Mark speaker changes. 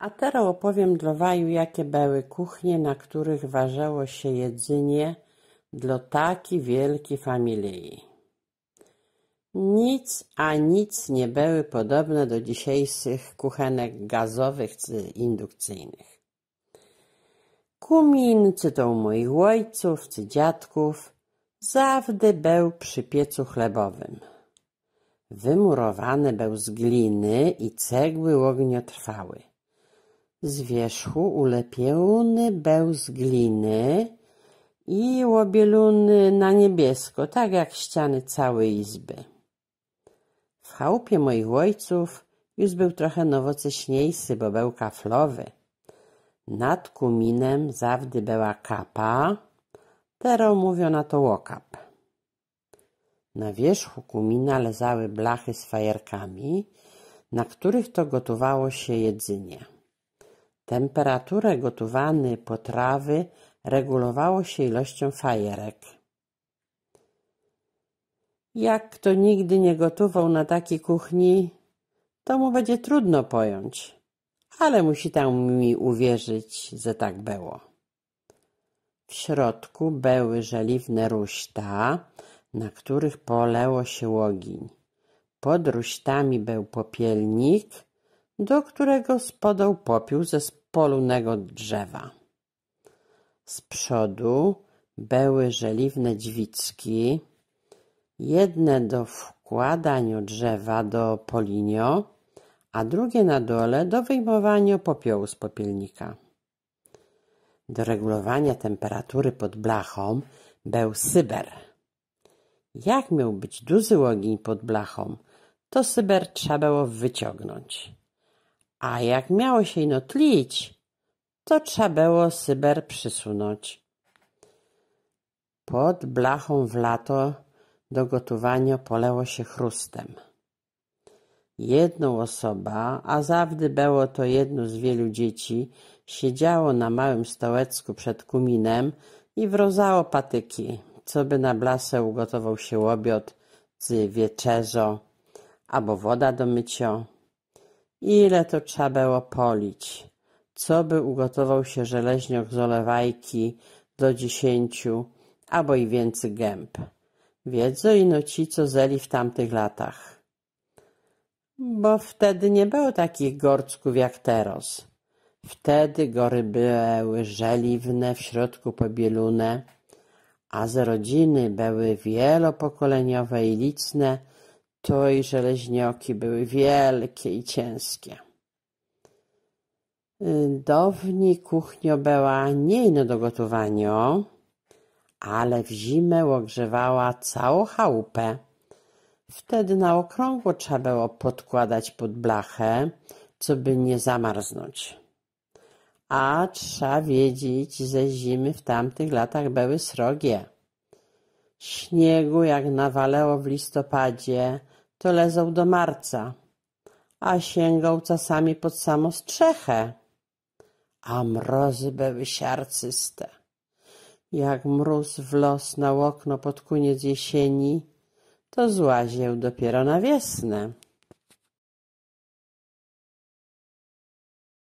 Speaker 1: A teraz opowiem dla waju, jakie były kuchnie, na których warzało się jedynie dla taki wielkiej familii. Nic a nic nie były podobne do dzisiejszych kuchenek gazowych czy indukcyjnych. Kumin, czy to u moich ojców, czy dziadków, zawdy był przy piecu chlebowym. Wymurowany był z gliny i cegły ogniotrwały. Z wierzchu ulepiony był z gliny i łobielony na niebiesko, tak jak ściany całej izby. W chałupie moich ojców już był trochę nowocześniejszy, bo był kaflowy. Nad kuminem zawdy była kapa, teraz mówią na to łokap. Na wierzchu kumina leżały blachy z fajerkami, na których to gotowało się jedzenie. Temperaturę gotowanej potrawy regulowało się ilością fajerek. Jak kto nigdy nie gotował na takiej kuchni, to mu będzie trudno pojąć, ale musi tam mi uwierzyć, że tak było. W środku były żeliwne ruśta, na których poleło się ogień. Pod ruśtami był popielnik, do którego spadał popiół ze spolonego drzewa. Z przodu były żeliwne dźwicki, jedne do wkładania drzewa do polinio, a drugie na dole do wyjmowania popiołu z popielnika. Do regulowania temperatury pod blachą był syber. Jak miał być duży ogień pod blachą, to syber trzeba było wyciągnąć. A jak miało się ino tlić, to trza było syber przysunąć. Pod blachą w lato do gotowania poleło się chrustem. Jedną osoba, a zawdy było to jedno z wielu dzieci, siedziało na małym stołecku przed kuminem i wrozało patyki, co by na blasę ugotował się łobiot z wieczerzo, albo woda do mycia. Ile to trzeba było polić, co by ugotował się żeleźniok z olewajki do dziesięciu, abo i więcej gęb. Wiedzą ino ci, co zeli w tamtych latach. Bo wtedy nie było takich gorcków jak teraz. Wtedy gory były żeliwne, w środku pobielune, a z rodziny były wielopokoleniowe i liczne, to i żeleźnioki były wielkie i ciężkie. Downi kuchnio była nie ino do gotowania, ale w zimę ogrzewała całą chałupę. Wtedy na okrągło trzeba było podkładać pod blachę, co by nie zamarznąć. A trzeba wiedzieć, że zimy w tamtych latach były srogie. Śniegu jak nawaleło w listopadzie, to lezał do marca, a sięgał czasami pod samą strzechę. A mrozy były siarcyste. Jak mróz w los na okno pod koniec jesieni, to złaził dopiero na wiosnę.